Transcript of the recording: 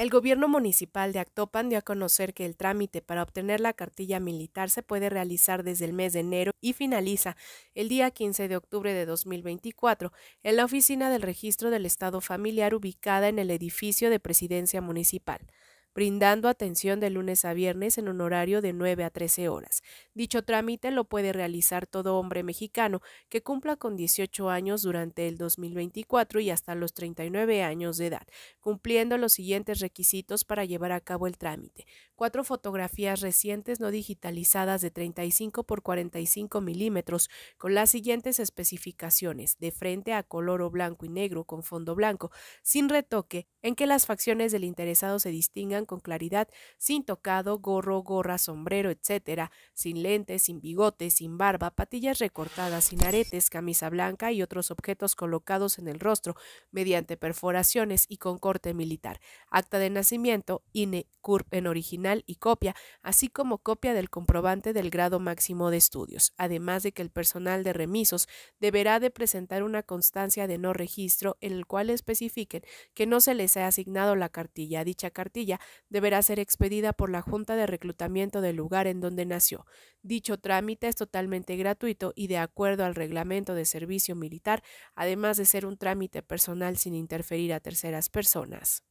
El gobierno municipal de Actopan dio a conocer que el trámite para obtener la cartilla militar se puede realizar desde el mes de enero y finaliza el día 15 de octubre de 2024 en la oficina del registro del Estado familiar ubicada en el edificio de presidencia municipal brindando atención de lunes a viernes en un horario de 9 a 13 horas. Dicho trámite lo puede realizar todo hombre mexicano que cumpla con 18 años durante el 2024 y hasta los 39 años de edad, cumpliendo los siguientes requisitos para llevar a cabo el trámite. Cuatro fotografías recientes no digitalizadas de 35 por 45 milímetros con las siguientes especificaciones, de frente a color o blanco y negro con fondo blanco, sin retoque, en que las facciones del interesado se distingan con claridad, sin tocado, gorro, gorra, sombrero, etcétera, sin lentes, sin bigote, sin barba, patillas recortadas, sin aretes, camisa blanca y otros objetos colocados en el rostro mediante perforaciones y con corte militar. Acta de nacimiento, INE CURP en original y copia, así como copia del comprobante del grado máximo de estudios, además de que el personal de remisos deberá de presentar una constancia de no registro en el cual especifiquen que no se les ha asignado la cartilla. Dicha cartilla deberá ser expedida por la Junta de Reclutamiento del lugar en donde nació. Dicho trámite es totalmente gratuito y de acuerdo al reglamento de servicio militar, además de ser un trámite personal sin interferir a terceras personas.